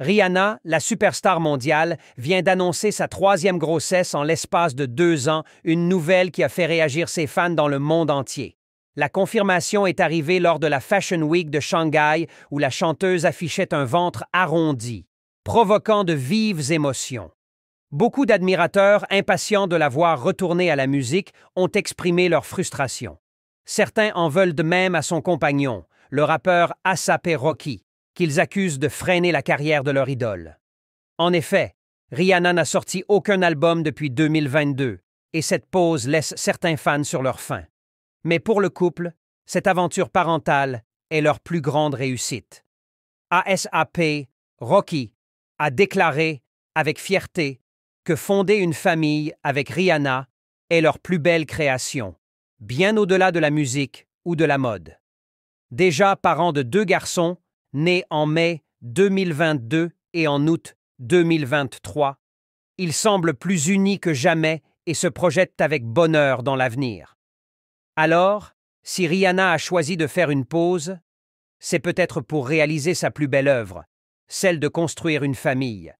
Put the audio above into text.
Rihanna, la superstar mondiale, vient d'annoncer sa troisième grossesse en l'espace de deux ans, une nouvelle qui a fait réagir ses fans dans le monde entier. La confirmation est arrivée lors de la Fashion Week de Shanghai où la chanteuse affichait un ventre arrondi, provoquant de vives émotions. Beaucoup d'admirateurs, impatients de la voir retourner à la musique, ont exprimé leur frustration. Certains en veulent de même à son compagnon, le rappeur Asapé Rocky, qu'ils accusent de freiner la carrière de leur idole. En effet, Rihanna n'a sorti aucun album depuis 2022, et cette pause laisse certains fans sur leur faim. Mais pour le couple, cette aventure parentale est leur plus grande réussite. ASAP, Rocky, a déclaré, avec fierté, que fonder une famille avec Rihanna est leur plus belle création, bien au-delà de la musique ou de la mode. Déjà parents de deux garçons, né en mai 2022 et en août 2023, ils semblent plus unis que jamais et se projettent avec bonheur dans l'avenir. Alors, si Rihanna a choisi de faire une pause, c'est peut-être pour réaliser sa plus belle œuvre, celle de construire une famille.